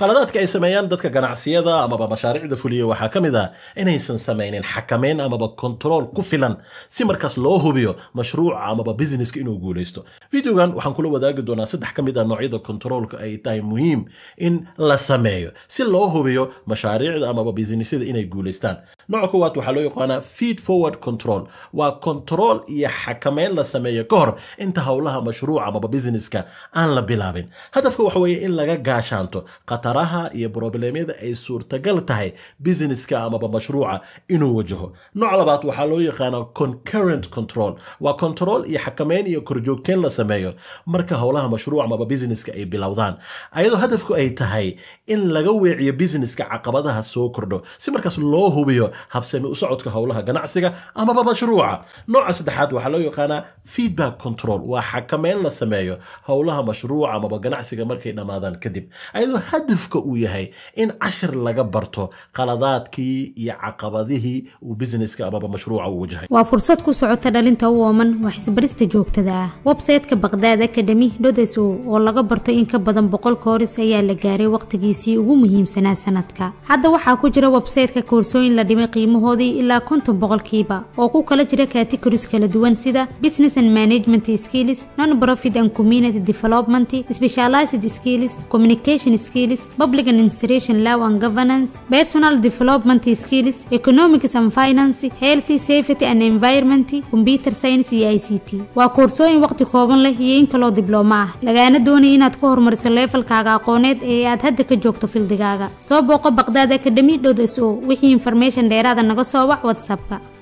qaladaadka ay sameeyaan dadka ganacsiyada amaba mashaariicda fuliya waxaa ka mid ah inaysan samaynin xakameyn amaba kontrool ku filan si markaas loo hubiyo mashruuca amaba businesska inuu guulaysto videogan waxaan kula wadaagi doonaa saddex ka mid ah noocyada kontroolka ay tahay muhiim in la sameeyo si loo hubiyo mashaariicda amaba businesyada inay guulaystaan nooca koowaad waxaa loo yaqaanaa feed forward control waa control iyo xakamayn la sameeyo ka hor inta howlaha mashruuca amaba businesska aan la bilaabin hadafka waxa weeye in laga gaashaanto khataraha iyo broblemyada ay suurtagal tahay businesska amaba mashruuca inuu wajaho nooc labaad waxaa loo yaqaanaa concurrent control waa control iyo xakamayn iyo korjoogteyn la sameeyo marka howlaha mashruuca amaba businesska ay bilowdaan ayadoo hadafku ay tahay in laga weeciyo businesska caqabadaha soo kordho si markaas loo hubiyo habsami u socodka howlaha ganacsiga amaba mashruuca nooca saddexaad waxaa loo yaqaanaa feedback control waa xakameyn la sameeyo howlaha mashruuca amaba ganacsiga markay dhammaadaan kadib ayadoo hadafka uu yahay in cashir laga barto qaladaadkii iyo caqabadihii uu busineska amaba mashruuca uu wajahay waa fursad ku socota dhalinta u ooman wax joogtada ah websayteka baqdaad academy dodeso oo laga barto in ka badan boqol kooris ayaa la gaaray waqtigiisii ugu muhiimsanaa sanadka hadda waxaa ku jira websayteka koorsooyin la dhimay qiimahoodii ilaa konton boqolkiiba oo ku kala jira categories kala duwan sida business and management skills non-profit and community development specialized skills communication skills public administration law and governance personal development skills economics and finance healthy safety and environment computer science iyo e i c t waa koorsooyin waqti kooban leh iyo in kaloo diblooma ah lagaana doonaya inaad ku hormariso leefalkaaga aqooneed ee aad hadda ka joogto fildigaaga soo booqo baqdaad academy s o wixii information dheeraada naga soo wax whatsappka